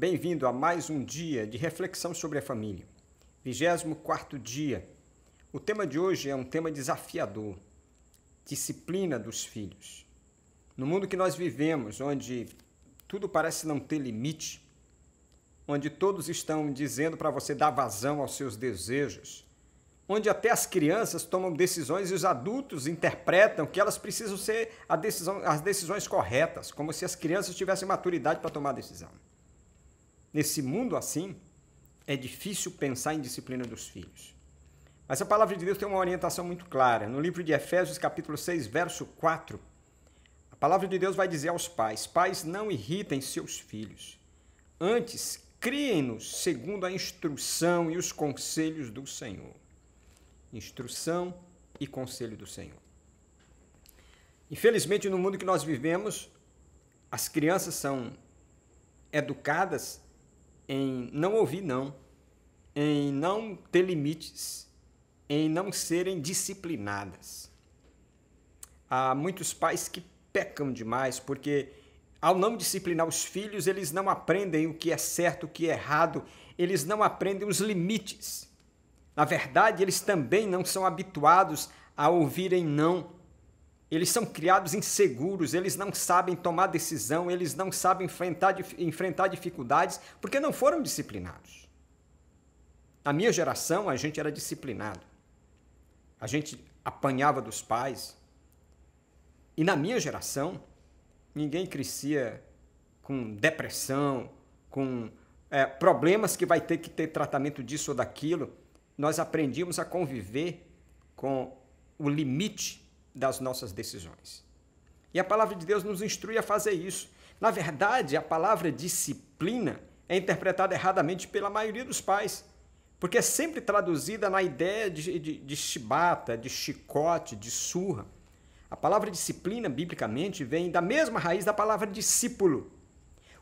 Bem-vindo a mais um dia de reflexão sobre a família. 24 dia. O tema de hoje é um tema desafiador. Disciplina dos filhos. No mundo que nós vivemos, onde tudo parece não ter limite, onde todos estão dizendo para você dar vazão aos seus desejos, onde até as crianças tomam decisões e os adultos interpretam que elas precisam ser decisão, as decisões corretas, como se as crianças tivessem maturidade para tomar decisão. Nesse mundo assim, é difícil pensar em disciplina dos filhos. Mas a palavra de Deus tem uma orientação muito clara. No livro de Efésios, capítulo 6, verso 4, a palavra de Deus vai dizer aos pais: Pais, não irritem seus filhos. Antes, criem-nos segundo a instrução e os conselhos do Senhor. Instrução e conselho do Senhor. Infelizmente, no mundo que nós vivemos, as crianças são educadas em não ouvir não, em não ter limites, em não serem disciplinadas. Há muitos pais que pecam demais porque ao não disciplinar os filhos, eles não aprendem o que é certo, o que é errado, eles não aprendem os limites. Na verdade, eles também não são habituados a ouvirem não eles são criados inseguros, eles não sabem tomar decisão, eles não sabem enfrentar, enfrentar dificuldades porque não foram disciplinados. Na minha geração, a gente era disciplinado. A gente apanhava dos pais. E na minha geração, ninguém crescia com depressão, com é, problemas que vai ter que ter tratamento disso ou daquilo. Nós aprendíamos a conviver com o limite das nossas decisões. E a palavra de Deus nos instrui a fazer isso. Na verdade, a palavra disciplina é interpretada erradamente pela maioria dos pais, porque é sempre traduzida na ideia de, de, de chibata, de chicote, de surra. A palavra disciplina, biblicamente, vem da mesma raiz da palavra discípulo.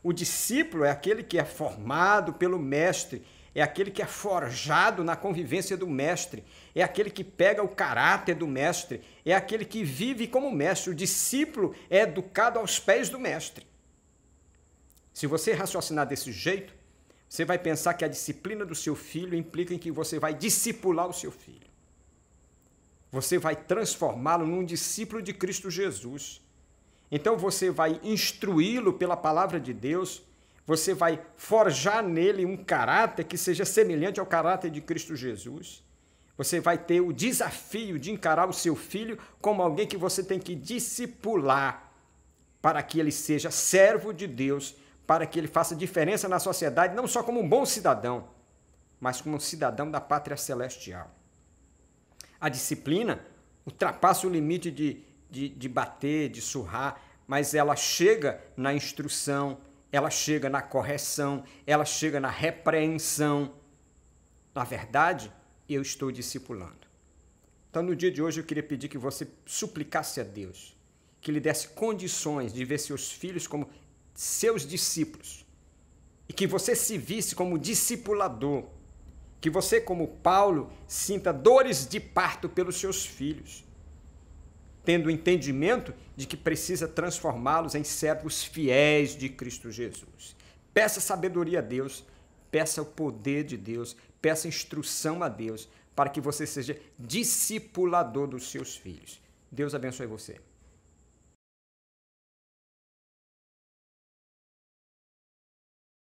O discípulo é aquele que é formado pelo mestre, é aquele que é forjado na convivência do mestre, é aquele que pega o caráter do mestre, é aquele que vive como mestre. O discípulo é educado aos pés do mestre. Se você raciocinar desse jeito, você vai pensar que a disciplina do seu filho implica em que você vai discipular o seu filho. Você vai transformá-lo num discípulo de Cristo Jesus. Então você vai instruí-lo pela palavra de Deus você vai forjar nele um caráter que seja semelhante ao caráter de Cristo Jesus. Você vai ter o desafio de encarar o seu filho como alguém que você tem que discipular para que ele seja servo de Deus, para que ele faça diferença na sociedade, não só como um bom cidadão, mas como um cidadão da pátria celestial. A disciplina ultrapassa o limite de, de, de bater, de surrar, mas ela chega na instrução, ela chega na correção, ela chega na repreensão. Na verdade, eu estou discipulando. Então, no dia de hoje, eu queria pedir que você suplicasse a Deus, que lhe desse condições de ver seus filhos como seus discípulos, e que você se visse como discipulador, que você, como Paulo, sinta dores de parto pelos seus filhos tendo o entendimento de que precisa transformá-los em servos fiéis de Cristo Jesus. Peça sabedoria a Deus, peça o poder de Deus, peça instrução a Deus, para que você seja discipulador dos seus filhos. Deus abençoe você.